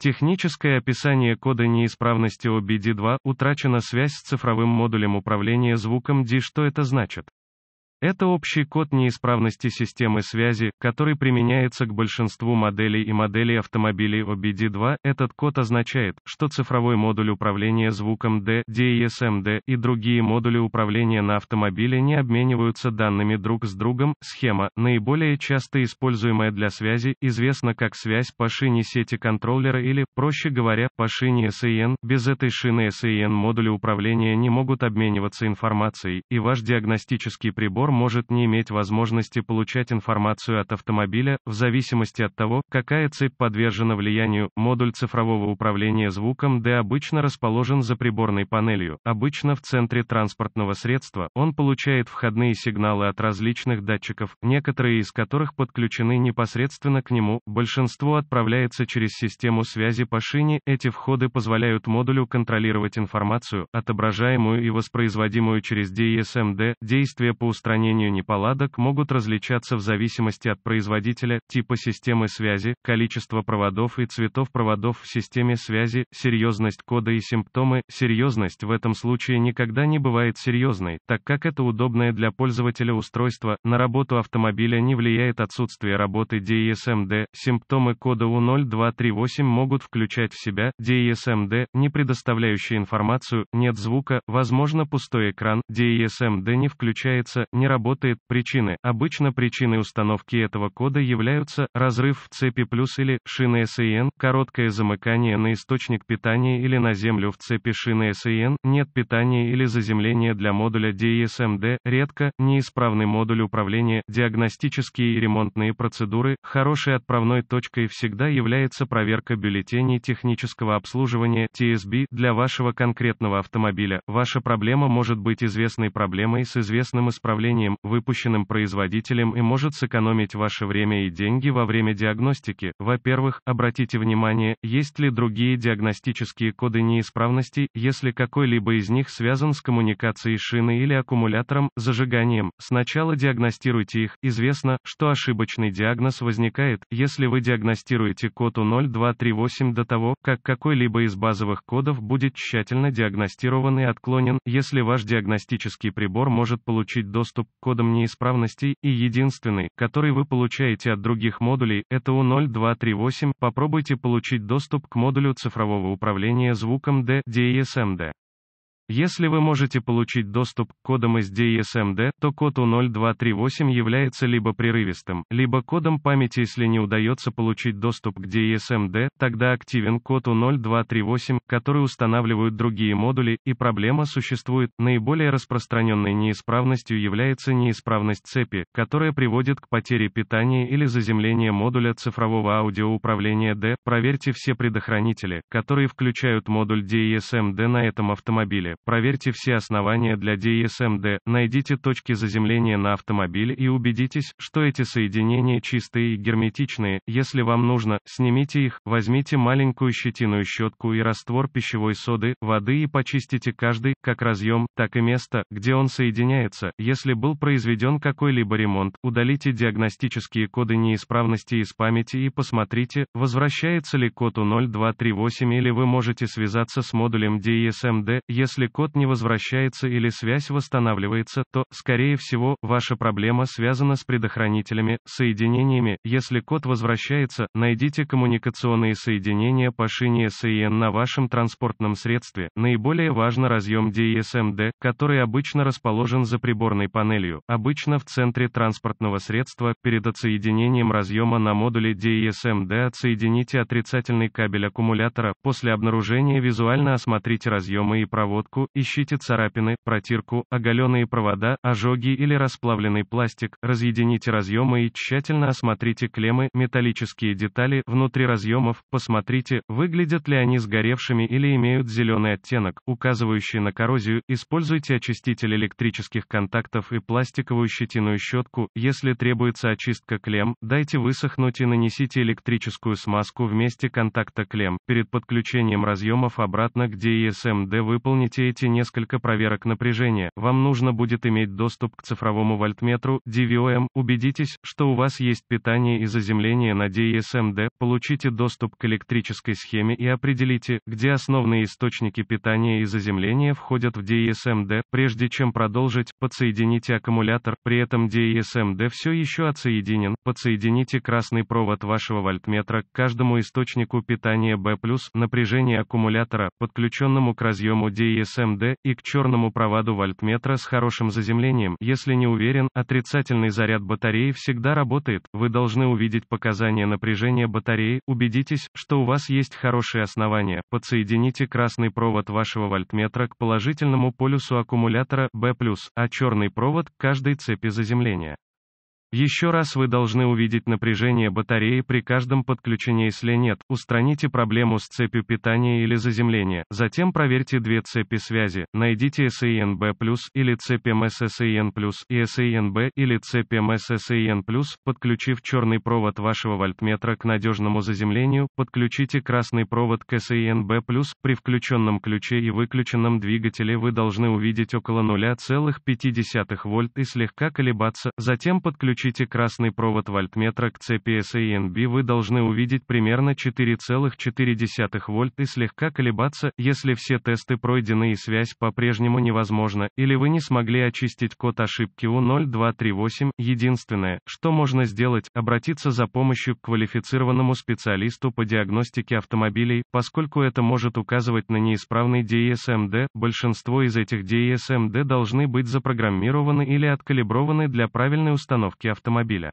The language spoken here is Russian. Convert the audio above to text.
Техническое описание кода неисправности OBD2 утрачена связь с цифровым модулем управления звуком D. Что это значит? Это общий код неисправности системы связи, который применяется к большинству моделей и моделей автомобилей OBD2. Этот код означает, что цифровой модуль управления звуком D, DESMD и другие модули управления на автомобиле не обмениваются данными друг с другом. Схема, наиболее часто используемая для связи, известна как связь по шине сети контроллера или, проще говоря, по шине SAN. Без этой шины SAN модули управления не могут обмениваться информацией, и ваш диагностический прибор мотор может не иметь возможности получать информацию от автомобиля, в зависимости от того, какая цепь подвержена влиянию. Модуль цифрового управления звуком D обычно расположен за приборной панелью, обычно в центре транспортного средства, он получает входные сигналы от различных датчиков, некоторые из которых подключены непосредственно к нему, большинство отправляется через систему связи по шине, эти входы позволяют модулю контролировать информацию, отображаемую и воспроизводимую через DSMD, действия по устранению устранению неполадок могут различаться в зависимости от производителя, типа системы связи, количества проводов и цветов проводов в системе связи, серьезность кода и симптомы. Серьезность в этом случае никогда не бывает серьезной, так как это удобное для пользователя устройство, на работу автомобиля не влияет отсутствие работы DSMD. E симптомы кода U0238 могут включать в себя DSMD, e не предоставляющий информацию, нет звука, возможно пустой экран, DSMD e не включается, не не работает, причины. Обычно причиной установки этого кода являются разрыв в цепи плюс или шины SAN, короткое замыкание на источник питания или на землю в цепи шины SAN, нет питания или заземления для модуля DSMD, e редко, неисправный модуль управления, диагностические и ремонтные процедуры, хорошей отправной точкой всегда является проверка бюллетеней технического обслуживания TSB для вашего конкретного автомобиля. Ваша проблема может быть известной проблемой с известным исправлением оборудованием, выпущенным производителем и может сэкономить ваше время и деньги во время диагностики. Во-первых, обратите внимание, есть ли другие диагностические коды неисправностей, если какой-либо из них связан с коммуникацией шины или аккумулятором, зажиганием. Сначала диагностируйте их. Известно, что ошибочный диагноз возникает, если вы диагностируете код у 0238 до того, как какой-либо из базовых кодов будет тщательно диагностирован и отклонен, если ваш диагностический прибор может получить доступ кодом неисправностей и единственный, который вы получаете от других модулей, это U0238, попробуйте получить доступ к модулю цифрового управления звуком D, DSMD. Если вы можете получить доступ к кодам из DSMD, то код U0238 является либо прерывистым, либо кодом памяти. Если не удается получить доступ к DSMD, тогда активен код U0238, который устанавливают другие модули, и проблема существует. Наиболее распространенной неисправностью является неисправность цепи, которая приводит к потере питания или заземлению модуля цифрового аудиоуправления D. Проверьте все предохранители, которые включают модуль DSMD на этом автомобиле проверьте все основания для DSMD, эм найдите точки заземления на автомобиле и убедитесь, что эти соединения чистые и герметичные, если вам нужно, снимите их, возьмите маленькую щетиную щетку и раствор пищевой соды, воды и почистите каждый, как разъем, так и место, где он соединяется, если был произведен какой-либо ремонт, удалите диагностические коды неисправности из памяти и посмотрите, возвращается ли код у 0238 или вы можете связаться с модулем DSMD, эм если код не возвращается или связь восстанавливается, то, скорее всего, ваша проблема связана с предохранителями, соединениями. Если код возвращается, найдите коммуникационные соединения по шине SAN на вашем транспортном средстве. Наиболее важно разъем DSMD, e который обычно расположен за приборной панелью, обычно в центре транспортного средства. Перед отсоединением разъема на модуле DSMD e отсоедините отрицательный кабель аккумулятора. После обнаружения визуально осмотрите разъемы и проводку чистку, ищите царапины, протирку, оголенные провода, ожоги или расплавленный пластик, разъедините разъемы и тщательно осмотрите клеммы, металлические детали, внутри разъемов, посмотрите, выглядят ли они сгоревшими или имеют зеленый оттенок, указывающий на коррозию, используйте очиститель электрических контактов и пластиковую щетиную щетку, если требуется очистка клемм, дайте высохнуть и нанесите электрическую смазку вместе контакта клемм, перед подключением разъемов обратно к DSMD эм выполните сделаете несколько проверок напряжения, вам нужно будет иметь доступ к цифровому вольтметру, DVOM, убедитесь, что у вас есть питание и заземление на DSMD, e получите доступ к электрической схеме и определите, где основные источники питания и заземления входят в DSMD, e прежде чем продолжить, подсоедините аккумулятор, при этом DSMD e все еще отсоединен, подсоедините красный провод вашего вольтметра к каждому источнику питания B+, напряжение аккумулятора, подключенному к разъему DSMD, СМД, и к черному проводу вольтметра с хорошим заземлением, если не уверен, отрицательный заряд батареи всегда работает, вы должны увидеть показания напряжения батареи, убедитесь, что у вас есть хорошие основания, подсоедините красный провод вашего вольтметра к положительному полюсу аккумулятора B+, а черный провод к каждой цепи заземления. Еще раз вы должны увидеть напряжение батареи при каждом подключении если нет, устраните проблему с цепью питания или заземления, затем проверьте две цепи связи, найдите SANB+, или цепь MSSAN+, и SANB, или цепь MSSAN+, подключив черный провод вашего вольтметра к надежному заземлению, подключите красный провод к SANB+, при включенном ключе и выключенном двигателе вы должны увидеть около 0,5 вольт и слегка колебаться, затем подключите подключите красный провод вольтметра к цепи SANB вы должны увидеть примерно 4,4 вольт и слегка колебаться, если все тесты пройдены и связь по-прежнему невозможна, или вы не смогли очистить код ошибки U0238. Единственное, что можно сделать, обратиться за помощью к квалифицированному специалисту по диагностике автомобилей, поскольку это может указывать на неисправный DSMD, e большинство из этих DSMD e должны быть запрограммированы или откалиброваны для правильной установки автомобиля.